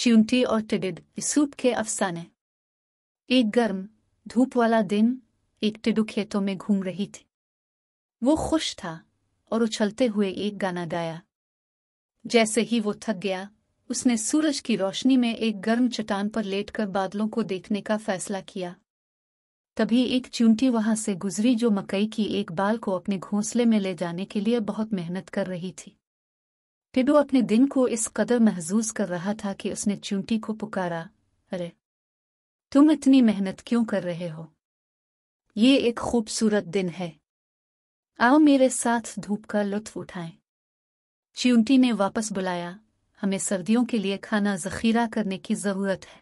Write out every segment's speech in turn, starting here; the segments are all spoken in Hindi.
चिंटी और टिडिड सूप के अफसाने एक गर्म धूप वाला दिन एक टिडू खेतों में घूम रही थी वो खुश था और उछलते हुए एक गाना गाया जैसे ही वो थक गया उसने सूरज की रोशनी में एक गर्म चट्टान पर लेटकर बादलों को देखने का फैसला किया तभी एक चूंटी वहां से गुजरी जो मकई की एक बाल को अपने घोंसले में ले जाने के लिए बहुत मेहनत कर रही थी टिडो अपने दिन को इस कदर महजूज कर रहा था कि उसने चूंटी को पुकारा अरे तुम इतनी मेहनत क्यों कर रहे हो ये एक खूबसूरत दिन है आओ मेरे साथ धूप का लुत्फ उठाएं। चूंटी ने वापस बुलाया हमें सर्दियों के लिए खाना जखीरा करने की जरूरत है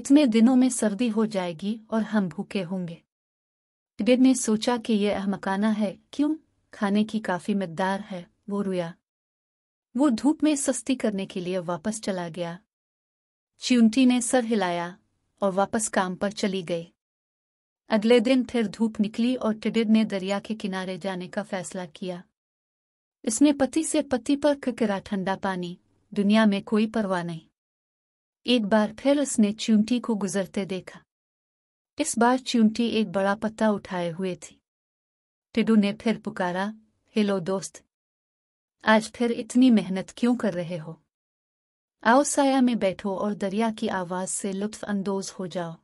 इतने दिनों में सर्दी हो जाएगी और हम भूखे होंगे टिडेड ने सोचा कि यह अहमकाना है क्यों खाने की काफी मकदार है वो रुया वो धूप में सस्ती करने के लिए वापस चला गया चिंटी ने सर हिलाया और वापस काम पर चली गई अगले दिन फिर धूप निकली और टिडिर ने दरिया के किनारे जाने का फैसला किया इसने पति से पति पर ककरा ठंडा पानी दुनिया में कोई परवाह नहीं एक बार फिर उसने च्यूंटी को गुजरते देखा इस बार च्यूंटी एक बड़ा पत्ता उठाए हुए थी टिडू ने फिर पुकारा हेलो दोस्त आज फिर इतनी मेहनत क्यों कर रहे हो आओ साया में बैठो और दरिया की आवाज से लुत्फ अंदोज हो जाओ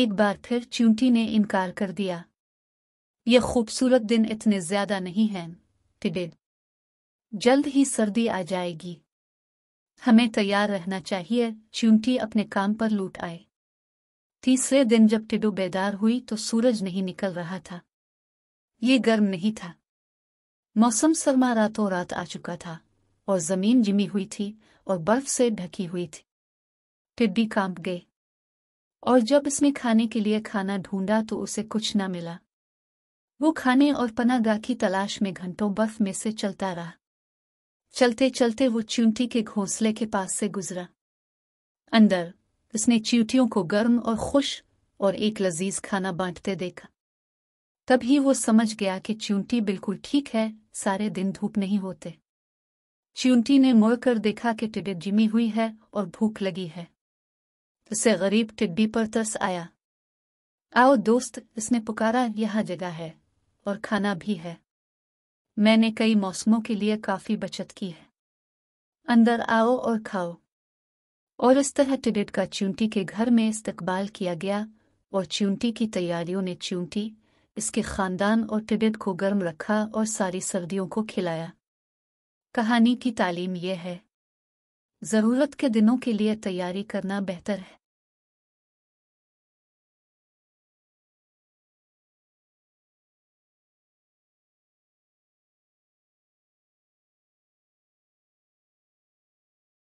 एक बार फिर चूंटी ने इनकार कर दिया यह खूबसूरत दिन इतने ज्यादा नहीं हैं टिडेड जल्द ही सर्दी आ जाएगी हमें तैयार रहना चाहिए चूंटी अपने काम पर लूट आए तीसरे दिन जब टिडो बेदार हुई तो सूरज नहीं निकल रहा था ये गर्म नहीं था मौसम सरमा रातों रात आ चुका था और जमीन जिमी हुई थी और बर्फ से ढकी हुई थी टिड्डी कांप गए और जब इसने खाने के लिए खाना ढूंढा तो उसे कुछ न मिला वो खाने और पनागा की तलाश में घंटों बर्फ में से चलता रहा चलते चलते वो चिंटी के घोंसले के पास से गुजरा अंदर उसने चींटियों को गर्म और खुश और एक लजीज खाना बांटते देखा तभी वो समझ गया कि चींटी बिल्कुल ठीक है सारे दिन धूप नहीं होते च्यूंटी ने मुड़कर देखा कि टिड्डी जिमी हुई है और भूख लगी है उसे गरीब टिड्डी पर तरस आया आओ दोस्त इसने पुकारा यह जगह है और खाना भी है मैंने कई मौसमों के लिए काफी बचत की है अंदर आओ और खाओ और इस तरह टिडिट का च्यूंटी के घर में इस्तकबाल किया गया और च्यूंटी की तैयारियों ने च्यूंटी इसके खानदान और तबियत को गर्म रखा और सारी सर्दियों को खिलाया कहानी की तालीम यह है ज़रूरत के दिनों के लिए तैयारी करना बेहतर है